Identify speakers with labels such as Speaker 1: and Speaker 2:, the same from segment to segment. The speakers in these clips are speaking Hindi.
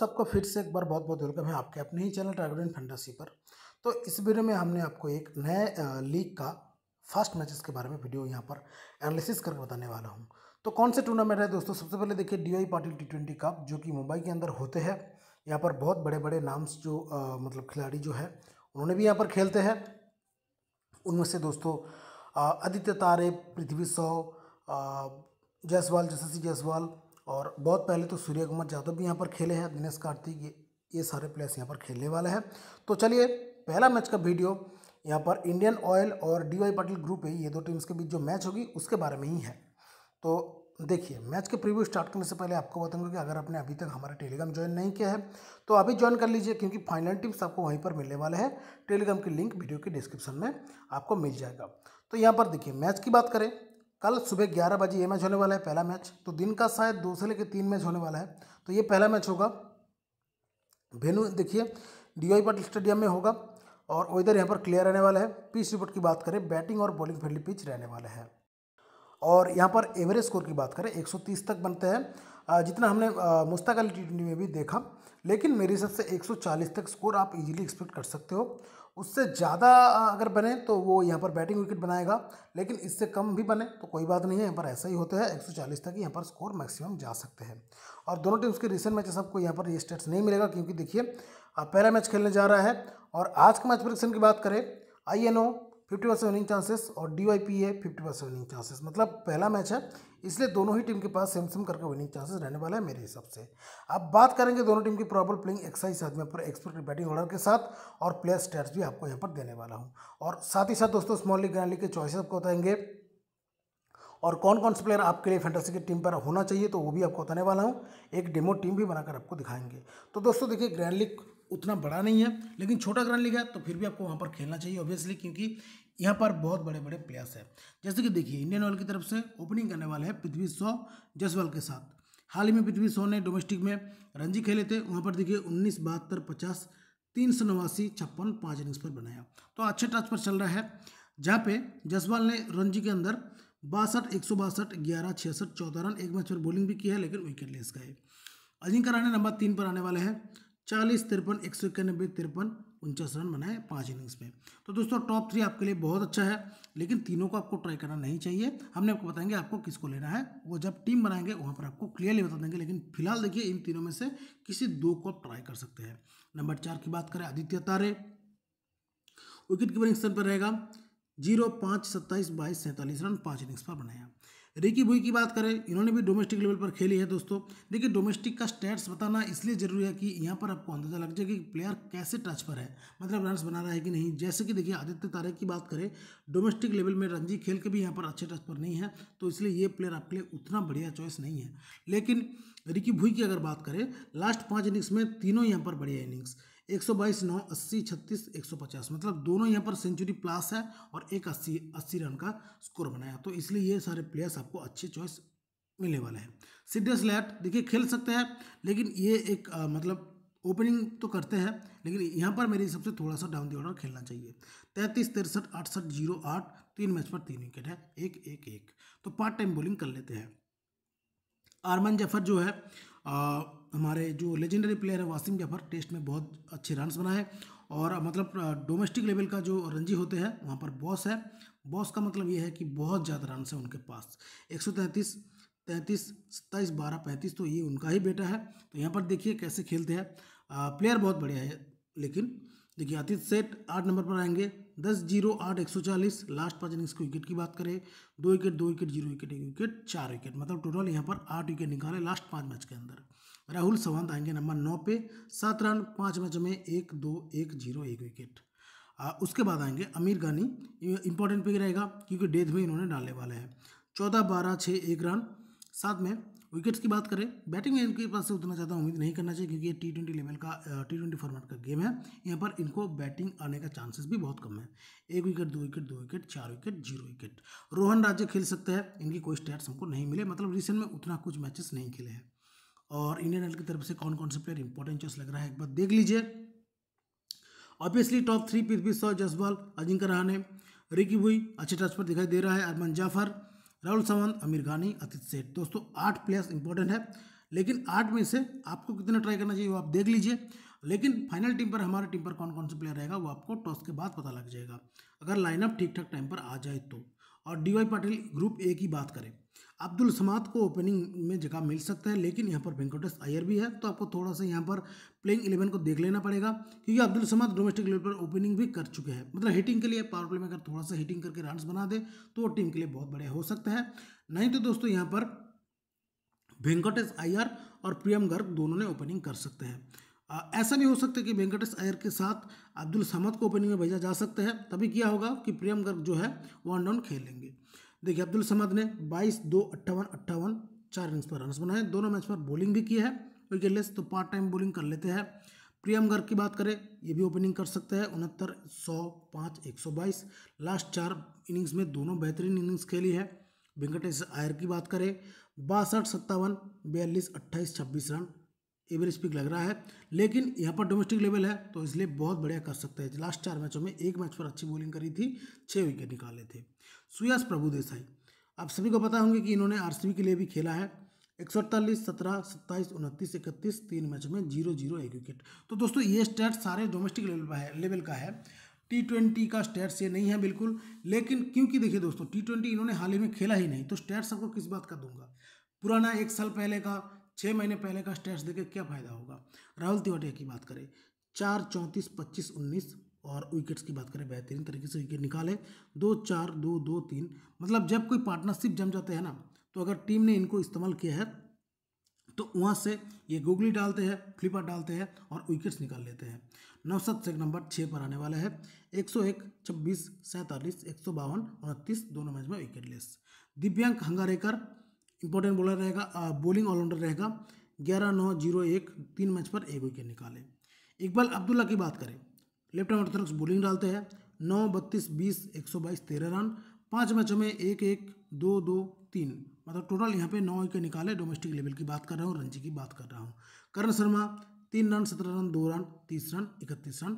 Speaker 1: सबको फिर से एक बार बहुत बहुत वेलकम है आपके अपने ही चैनल ड्रैगन फैंटेसी पर तो इस वीडियो में हमने आपको एक नए लीग का फर्स्ट मैचेस के बारे में वीडियो यहाँ पर एनालिसिस करके बताने वाला हूँ तो कौन से टूर्नामेंट है दोस्तों सबसे पहले देखिए D Patil T twenty cup जो कि मुंबई के अंदर होते हैं यहाँ पर बहुत बड़े बड़े नाम्स जो आ, मतलब खिलाड़ी जो है उन्होंने भी यहाँ पर खेलते हैं उनमें से दोस्तों आदित्य तारे पृथ्वी सौ जयसवाल जससी जायसवाल और बहुत पहले तो सूर्य कुमार यादव भी यहाँ पर खेले हैं दिनेश कार्तिक ये ये सारे प्लेयर्स यहाँ पर खेलने वाले हैं तो चलिए पहला मैच का वीडियो यहाँ पर इंडियन ऑयल और डी वाई पाटिल ग्रुप है ये दो टीम्स के बीच जो मैच होगी उसके बारे में ही है तो देखिए मैच के प्रीव्यू स्टार्ट करने से पहले आपको बताऊंगा कि अगर आपने अभी तक हमारा टेलीग्राम ज्वाइन नहीं किया है तो अभी ज्वाइन कर लीजिए क्योंकि फाइनल टिप्स आपको वहीं पर मिलने वाले हैं टेलीग्राम की लिंक वीडियो के डिस्क्रिप्शन में आपको मिल जाएगा तो यहाँ पर देखिए मैच की बात करें कल सुबह ग्यारह बजे ये मैच होने वाला है पहला मैच तो दिन का शायद दो से लेकर तीन मैच होने वाला है तो ये पहला मैच होगा वेन्यू देखिए डी वाई पाटिल स्टेडियम में होगा और वेदर यहाँ पर क्लियर रहने वाला है पिच रिपोर्ट की बात करें बैटिंग और बॉलिंग फ्रेंडली पिच रहने वाला है और यहाँ पर एवरेज स्कोर की बात करें 130 तक बनते हैं जितना हमने मुश्ताक अली टी में भी देखा लेकिन मेरे हिसाब से 140 तक स्कोर आप इजीली एक्सपेक्ट कर सकते हो उससे ज़्यादा अगर बने तो वो यहाँ पर बैटिंग विकेट बनाएगा लेकिन इससे कम भी बने तो कोई बात नहीं है यहाँ पर ऐसा ही होता है 140 तक यहाँ पर स्कोर मैक्सिमम जा सकते हैं और दोनों टीम्स के रिसेंट मैचेस आपको यहाँ पर ये स्टेट्स नहीं मिलेगा क्योंकि देखिए पहला मैच खेलने जा रहा है और आज के मैच प्रशन की बात करें आई फिफ्टी परसेंट विनिंग चांसेस और डी वाई पी है फिफ्टी परसेंट विनिंग चांसेस मतलब पहला मैच है इसलिए दोनों ही टीम के पास सेम सेम करके विनिंग चांसेस रहने वाला है मेरे हिसाब से अब बात करेंगे दोनों टीम की प्रॉबल प्लेइंग एक्साइज साथ में पर एक्सपर्ट बैटिंग ऑर्डर के साथ और प्लेयर स्टैट्स भी आपको यहाँ पर देने वाला हूँ और साथ ही साथ दोस्तों स्मॉल लीग ग्रैंड लीग के चॉइस आपको बताएंगे और कौन कौन से प्लेयर आपके लिए फैंटेसी की टीम पर होना चाहिए तो वो भी आपको बताने वाला हूँ एक डेमो टीम भी बनाकर आपको दिखाएंगे तो दोस्तों देखिए ग्रैंड लीग उतना बड़ा नहीं है लेकिन छोटा ग्रैंड लीग है तो फिर भी आपको वहाँ पर खेलना चाहिए ऑब्वियसली क्योंकि यहाँ पर बहुत बड़े बड़े प्लेयर्स हैं जैसे कि देखिए इंडियन ऑयल की तरफ से ओपनिंग करने वाले हैं पृथ्वी सौ जसवाल के साथ हाल ही में पृथ्वी सौ ने डोमेस्टिक में रणजी खेले थे वहाँ पर देखिए उन्नीस बहत्तर पचास तीन सौ नवासी छप्पन पाँच इनिंग्स पर बनाया तो अच्छे टच पर चल रहा है जहाँ पे जसवाल ने रणजी के अंदर बासठ एक सौ बासठ ग्यारह छियासठ चौदह रन एक मैच पर बॉलिंग भी किया है लेकिन विकेट लेस गए अजिंक्य राणे नंबर तीन पर आने वाले हैं चालीस तिरपन एक सौ इक्यानबे तिरपन उनचास रन बनाए पाँच इनिंग्स में तो दोस्तों टॉप थ्री आपके लिए बहुत अच्छा है लेकिन तीनों को आपको ट्राई करना नहीं चाहिए हमने आपको बताएंगे आपको किसको लेना है वो जब टीम बनाएंगे वहाँ पर आपको क्लियरली बता देंगे लेकिन फिलहाल देखिए इन तीनों में से किसी दो को ट्राई कर सकते हैं नंबर चार की बात करें आदित्य तारे विकेट कीपरिंग स्तर पर रहेगा जीरो पाँच सत्ताईस बाईस सैंतालीस रन पाँच इनिंग्स पर बनाया रिकी भुई की बात करें इन्होंने भी डोमेस्टिक लेवल पर खेली है दोस्तों देखिए डोमेस्टिक का स्टैट्स बताना इसलिए जरूरी है कि यहाँ पर आपको अंदाजा लग जाए कि प्लेयर कैसे टच पर है मतलब रन बना रहा है कि नहीं जैसे कि देखिए आदित्य तारे की बात करें डोमेस्टिक लेवल में रणजी खेल के भी यहाँ पर अच्छे टच पर नहीं है तो इसलिए ये प्लेयर आपके लिए उतना बढ़िया चॉइस नहीं है लेकिन रिकी भुई की अगर बात करें लास्ट पाँच इनिंग्स में तीनों यहाँ पर बढ़िया इनिंग्स एक सौ बाईस नौ अस्सी छत्तीस एक सौ पचास मतलब दोनों यहाँ पर सेंचुरी प्लस है और एक अस्सी अस्सी रन का स्कोर बनाया तो इसलिए ये सारे प्लेयर्स आपको अच्छे चॉइस मिलने वाले हैं सिद्धेश लैट देखिए खेल सकते हैं लेकिन ये एक आ, मतलब ओपनिंग तो करते हैं लेकिन यहाँ पर मेरे हिसाब से थोड़ा सा डाउन दी ऑर्डर खेलना चाहिए तैंतीस तिरसठ अड़सठ जीरो आठ तीन मैच पर तीन विकेट है एक एक एक तो पार्ट टाइम बॉलिंग कर लेते हैं आरमन जफर जो है आ, हमारे जो लेजेंडरी प्लेयर है वासिम जफर टेस्ट में बहुत अच्छे रन्स बनाए और मतलब डोमेस्टिक लेवल का जो रणजी होते हैं वहाँ पर बॉस है बॉस का मतलब ये है कि बहुत ज़्यादा रन है उनके पास एक सौ तैंतीस तैंतीस सत्ताईस बारह पैंतीस तो ये उनका ही बेटा है तो यहाँ पर देखिए कैसे खेलते हैं प्लेयर बहुत बढ़िया है लेकिन देखिए आतिथ सेट आठ नंबर पर आएंगे दस जीरो आठ एक सौ चालीस लास्ट पाँच इनिंग्स की विकेट की बात करें दो विकेट दो विकेट जीरो विकेट एक विकेट चार विकेट मतलब टोटल यहाँ पर आठ विकेट निकाले लास्ट पाँच मैच के अंदर राहुल सवंत आएंगे नंबर नौ पे सात रन पाँच मैच में एक दो एक जीरो एक विकेट आ, उसके बाद आएंगे अमीर गानी इंपॉर्टेंट पिक रहेगा क्योंकि डेथ में इन्होंने डालने वाले हैं चौदह बारह छः एक रन साथ में विकेट्स की बात करें बैटिंग में इनके पास से उतना ज़्यादा उम्मीद नहीं करना चाहिए क्योंकि ये टी ट्वेंटी लेवल का टी ट्वेंटी फॉर्मेट का गेम है यहाँ पर इनको बैटिंग आने का चांसेस भी बहुत कम है एक विकेट दो विकेट दो विकेट चार विकेट जीरो विकेट रोहन राज्य खेल सकते हैं इनकी कोई स्टैट्स हमको नहीं मिले मतलब रिसेंट में उतना कुछ मैचेस नहीं खेले हैं और इंडियन आइडल की तरफ से कौन कौन से प्लेयर इंपॉर्टेंट चॉइस लग रहा है एक बार देख लीजिए obviously top three Prithvi Shaw Jaiswal Ajinkya Rahane Ricky Bhui अच्छे टच पर दिखाई दे रहा है अरमान जाफर राहुल सावंत अमीर गानी अतिथ सेठ दोस्तों आठ प्लेयर्स इंपॉर्टेंट है लेकिन आठ में से आपको कितना ट्राई करना चाहिए वो आप देख लीजिए लेकिन फाइनल टीम पर हमारे टीम पर कौन कौन सा प्लेयर रहेगा वो आपको टॉस के बाद पता लग जाएगा अगर लाइनअप ठीक ठाक टाइम पर आ जाए तो और D Y Patil group A की बात करें अब्दुल समाद को ओपनिंग में जगह मिल सकता है लेकिन यहाँ पर वेंकटेश अयर भी है तो आपको थोड़ा सा यहाँ पर प्लेइंग इलेवन को देख लेना पड़ेगा क्योंकि अब्दुल समाद डोमेस्टिक लेवल पर ओपनिंग भी कर चुके हैं मतलब हिटिंग के लिए पावर प्ले में अगर थोड़ा सा हिटिंग करके रन बना दे तो वो टीम के लिए बहुत बड़े हो सकता है नहीं तो दोस्तों यहाँ पर वेंकटेश अयर और प्रियम गर्ग दोनों ने ओपनिंग कर सकते हैं ऐसा भी हो सकता है कि वेंकटेश अयर के साथ अब्दुल समद को ओपनिंग में भेजा जा सकता है तभी क्या होगा कि प्रियम गर्ग जो है वन डाउन खेलेंगे देखिए अब्दुल समद ने बाईस दो अट्ठावन अट्ठावन चार रन पर रन बनाए दोनों मैच पर बॉलिंग भी की है लेस तो पार्ट टाइम बॉलिंग कर लेते हैं प्रियम गर्ग की बात करें ये भी ओपनिंग कर सकते हैं उनहत्तर सौ पाँच एक सौ बाईस लास्ट चार इनिंग्स में दोनों बेहतरीन इनिंग्स खेली है वेंकटेश आयर की बात करें बासठ सत्तावन बयालीस अट्ठाईस छब्बीस रन एवरेज पिक लग रहा है लेकिन यहाँ पर डोमेस्टिक लेवल है तो इसलिए बहुत बढ़िया कर सकते हैं लास्ट चार मैचों में एक मैच पर अच्छी बॉलिंग करी थी छः विकेट निकाले थे सुयास प्रभु देसाई आप सभी को पता होंगे कि इन्होंने आर के लिए भी खेला है एक सौ अड़तालीस सत्रह सत्ताईस उनतीस इकतीस तीन मैच में जीरो जीरो एक विकेट तो दोस्तों ये स्टेट सारे डोमेस्टिक लेवल पर है लेवल का है टी ट्वेंटी का स्टैट्स ये नहीं है बिल्कुल लेकिन क्योंकि देखिए दोस्तों टी ट्वेंटी इन्होंने हाल ही में खेला ही नहीं तो स्टेट्स आपको किस बात का दूंगा पुराना एक साल पहले का छः महीने पहले का स्टेट्स देखे क्या फ़ायदा होगा राहुल तिवाटिया की बात करें चार चौंतीस पच्चीस उन्नीस और विकेट्स की बात करें बेहतरीन तरीके से विकेट निकाले दो चार दो दो तीन मतलब जब कोई पार्टनरशिप जम जाते हैं ना तो अगर टीम ने इनको इस्तेमाल किया है तो वहाँ से ये गूगली डालते हैं फ्लिपर डालते हैं और विकेट्स निकाल लेते हैं नौसत से नंबर छः पर आने वाला है एक सौ एक छब्बीस सैंतालीस एक सौ बावन उनतीस दोनों मैच में wicketless Divyank Hangargekar important bowler रहेगा बॉलिंग ऑलराउंडर रहेगा ग्यारह नौ जीरो एक तीन मैच पर एक विकेट निकाले इकबाल अब्दुल्ला की बात करें लेफ्ट आर्म ऑर्थोडॉक्स बॉलिंग डालते हैं नौ बत्तीस बीस एक सौ बाईस तेरह रन पाँच मैचों में एक एक दो दो तीन मतलब टोटल यहाँ पे नौ विकेट निकाले डोमेस्टिक लेवल की बात कर रहा हूँ रणजी की बात कर रहा हूँ करण शर्मा तीन रन सत्रह रन दो रन तीस रन इकतीस रन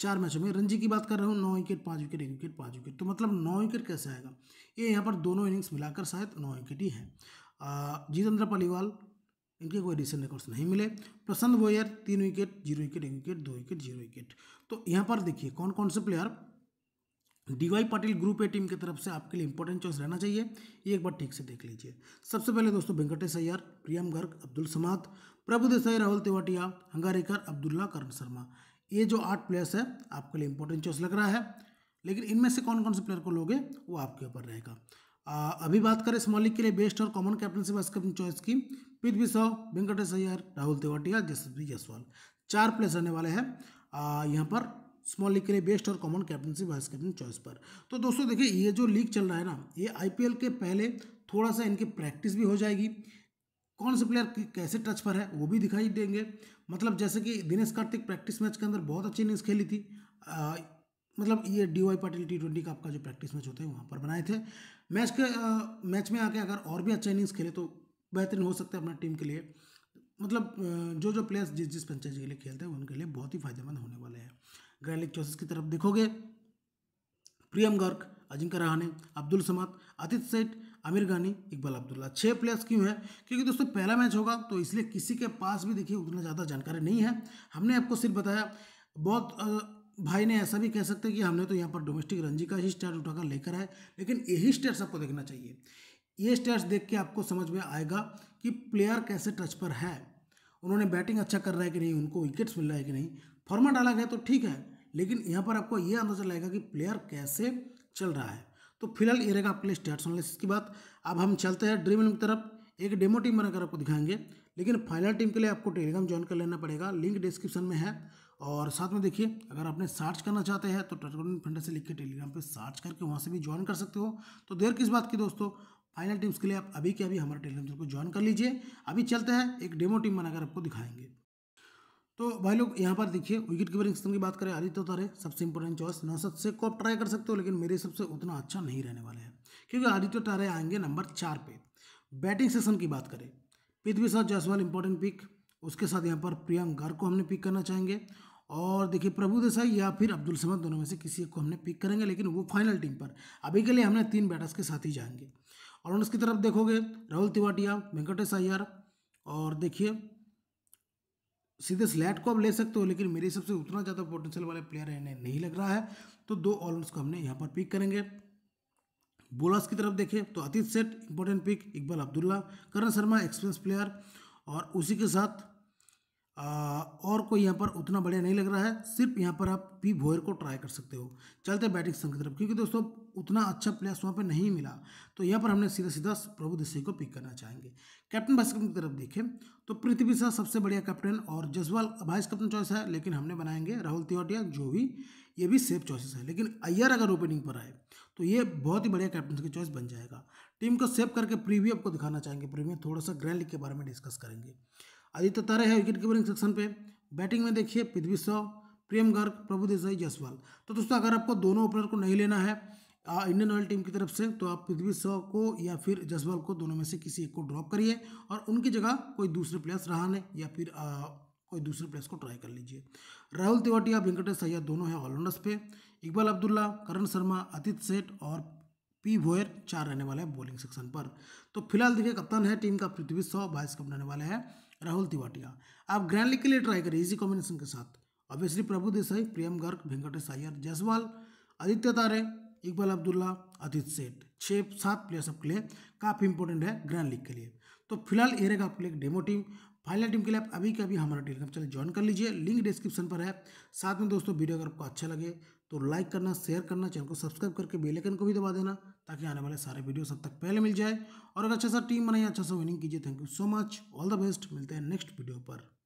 Speaker 1: चार मैचों में रणजी की बात कर रहा हूँ नौ विकेट पाँच विकेट एक विकेट पाँच विकेट तो मतलब नौ विकेट कैसे आएगा ये यहाँ पर दोनों इनिंग्स मिलाकर शायद नौ विकेट ही है जितेंद्र पालीवाल इनके कोई रिसेंट रिकॉर्ड्स नहीं मिले प्रसन्न वोयर तीन विकेट जीरो विकेट एक विकेट दो विकेट जीरो विकेट तो यहाँ पर देखिए कौन कौन से player D Y Patil group A team की तरफ से आपके लिए इंपॉर्टेंट चॉइस रहना चाहिए ये एक बार ठीक से देख लीजिए सबसे पहले दोस्तों वेंकटेश अय्यर प्रियम गर्ग अब्दुल समाद देसाई राहुल तिवाटिया हंगारेकर अब्दुल्ला करण शर्मा ये जो आठ प्लेयर्स है आपके लिए इंपॉर्टेंट चॉइस लग रहा है लेकिन इनमें से कौन कौन से प्लेयर को लोगे वो आपके ऊपर रहेगा अभी बात करें स्मॉलिक के लिए बेस्ट और कॉमन कैप्टनशिप कैप्टन चॉइस की पृथ्वी सौ वेंकटेश अय्यर राहुल तिवाटिया जसप्रीत जसवाल चार प्लेयर्स रहने वाले हैं यहाँ पर स्मॉल लीग के लिए बेस्ट और common captaincy vice captain choice पर तो दोस्तों देखिए ये जो लीग चल रहा है ना ये आईपीएल के पहले थोड़ा सा इनकी प्रैक्टिस भी हो जाएगी कौन से प्लेयर कैसे टच पर है वो भी दिखाई देंगे मतलब जैसे कि दिनेश कार्तिक प्रैक्टिस मैच के अंदर बहुत अच्छी इनिंग्स खेली थी आ, मतलब ये D Y Patil T twenty का आपका जो प्रैक्टिस मैच होता है वहाँ पर बनाए थे मैच के आ, मैच में आके अगर और भी अच्छा इनिंग्स खेले तो बेहतरीन हो सकता है अपना टीम के लिए मतलब जो जो प्लेयर्स जिस जिस पंचायत के लिए खेलते हैं उनके लिए बहुत ही फायदेमंद होने वाले हैं ग्रैंड लीग की तरफ देखोगे प्रियम गर्ग अजिंक्य रहाने अब्दुल समात आतिथ सेठ आमिर गानी इकबाल अब्दुल्ला छः प्लेयर्स क्यों है क्योंकि दोस्तों पहला मैच होगा तो इसलिए किसी के पास भी देखिए उतना ज़्यादा जानकारी नहीं है हमने आपको सिर्फ बताया बहुत भाई ने ऐसा भी कह सकते हैं कि हमने तो यहाँ पर डोमेस्टिक रणजी का ही स्टैट उठाकर लेकर आए लेकिन यही स्टेट्स आपको देखना चाहिए ये स्टेट्स देख के आपको समझ में आएगा कि प्लेयर कैसे टच पर है उन्होंने बैटिंग अच्छा कर रहा है कि नहीं उनको विकेट्स मिल रहा है कि नहीं फॉर्मा डाला गया तो ठीक है लेकिन यहाँ पर आपको ये अंदाजा लगेगा कि प्लेयर कैसे चल रहा है तो फिलहाल ये रहेगा आपके लिए स्टैट्स एनालिसिस की बात अब हम चलते हैं ड्रीम इलेवन की तरफ एक डेमो टीम बनाकर आपको दिखाएंगे लेकिन फाइनल टीम के लिए आपको टेलीग्राम ज्वाइन कर लेना पड़ेगा लिंक डिस्क्रिप्शन में है और साथ में देखिए अगर आपने सर्च करना चाहते हैं तो टर्टन फंडा से लिख के टेलीग्राम पे सर्च करके वहाँ से भी ज्वाइन कर सकते हो तो देर किस बात की दोस्तों फाइनल टीम उसके लिए आप अभी के अभी हमारे टेलीग्राम चैनल को ज्वाइन कर लीजिए अभी चलते हैं एक डेमो टीम बनाकर आपको दिखाएंगे तो भाई लोग यहाँ पर देखिए विकेट कीपरिंग सिस्टम की बात करें आदित्य तारे सबसे इंपॉर्टेंट चॉइस नौसत से को आप ट्राई कर सकते हो लेकिन मेरे हिसाब से उतना अच्छा नहीं रहने वाला है क्योंकि आदित्य तारे आएंगे नंबर चार पे बैटिंग सेशन की बात करें पृथ्वी शाह जायसवाल इंपॉर्टेंट पिक उसके साथ यहाँ पर प्रियंक गर्ग को हमने पिक करना चाहेंगे और देखिए प्रभु देसाई या फिर अब्दुल समद दोनों में से किसी एक को हमने पिक करेंगे लेकिन वो फाइनल टीम पर अभी के लिए हमने तीन बैटर्स के साथ ही जाएंगे ऑलराउंडर्स की तरफ देखोगे राहुल तिवाटिया वेंकटेश अय्यर और देखिए सीधे स्लैट को आप ले सकते हो लेकिन मेरे हिसाब से उतना ज़्यादा पोटेंशियल वाले प्लेयर इन्हें नहीं लग रहा है तो दो ऑलराउंडर्स को हमने यहाँ पर पिक करेंगे बोलर्स की तरफ देखिए तो Atit Sheth important pick Iqbal Abdulla Karan Sharma experience player और उसी के साथ आ, और कोई यहाँ पर उतना बढ़िया नहीं लग रहा है सिर्फ यहाँ पर आप पी भोयर को ट्राई कर सकते हो चलते बैटिंग संघ की तरफ क्योंकि दोस्तों उतना अच्छा प्लेयर्स वहाँ पर नहीं मिला तो यहाँ पर हमने सीधा सीधा प्रभु देसाई को पिक करना चाहेंगे कैप्टन वाइस कैप्टन की तरफ देखें तो पृथ्वी शाह सबसे बढ़िया कैप्टन और जसवाल वाइस कैप्टन चॉइस है लेकिन हमने बनाएंगे राहुल तिवटिया जो भी ये भी सेफ चॉइसेस है लेकिन अय्यर अगर ओपनिंग पर आए तो ये बहुत ही बढ़िया कैप्टन की चॉइस बन जाएगा टीम को सेव करके प्रीव्यू आपको दिखाना चाहेंगे प्रीव्यू थोड़ा सा ग्रैंड लीग के बारे में डिस्कस करेंगे आदित्य तारे तो है विकेट कीपरिंग सेक्शन पे बैटिंग में देखिए पृथ्वी शॉ प्रेम गर्ग प्रभु देसाई जसवाल तो दोस्तों अगर आपको दोनों ओपनर को नहीं लेना है इंडियन ऑयल टीम की तरफ से तो आप पृथ्वी शॉ को या फिर जसवाल को दोनों में से किसी एक को ड्रॉप करिए और उनकी जगह कोई दूसरे प्लेयर्स रहाने या फिर आ, कोई दूसरे प्लेयर्स को ट्राई कर लीजिए राहुल तिवाटी या वेंकटेश सैया दोनों हैं ऑलराउंडर्स पे इकबाल अब्दुल्ला करण शर्मा अतिथ सेठ और पी भोयर चार रहने वाले हैं बॉलिंग सेक्शन पर तो फिलहाल देखिए कप्तान है टीम का पृथ्वी शॉ बाईस कप रहने वाले हैं राहुल तिवाटिया आप ग्रैंड लीग के लिए ट्राई करें इजी कॉम्बिनेशन के साथ ऑब्वियसली प्रभु देसाई प्रियम गर्ग वेंकटेश अय्यर जसवाल आदित्य तारे इकबाल अब्दुल्ला आदित्य सेठ छः सात प्लेयर्स आपके लिए काफ़ी इंपॉर्टेंट है ग्रैंड लीग के लिए तो फिलहाल ये रहेगा आपके लिए एक डेमो टीम फाइनल टीम के लिए आप अभी के अभी हमारा टेलीग्राम चैनल ज्वाइन कर लीजिए लिंक डिस्क्रिप्शन पर है साथ में दोस्तों वीडियो अगर आपको अच्छा लगे तो लाइक करना शेयर करना चैनल को सब्सक्राइब करके बेल आइकन को भी दबा देना ताकि आने वाले सारे वीडियो सब तक पहले मिल जाए और अगर अच्छा सा टीम बनाइए अच्छा सा विनिंग कीजिए thank you so much all the best मिलते हैं नेक्स्ट वीडियो पर